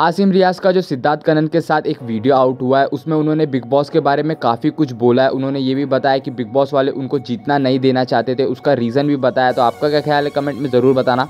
आसिम रियाज का जो सिद्धार्थ कनन के साथ एक वीडियो आउट हुआ है उसमें उन्होंने बिग बॉस के बारे में काफ़ी कुछ बोला है उन्होंने ये भी बताया कि बिग बॉस वाले उनको जीतना नहीं देना चाहते थे उसका रीज़न भी बताया तो आपका क्या ख्याल है कमेंट में ज़रूर बताना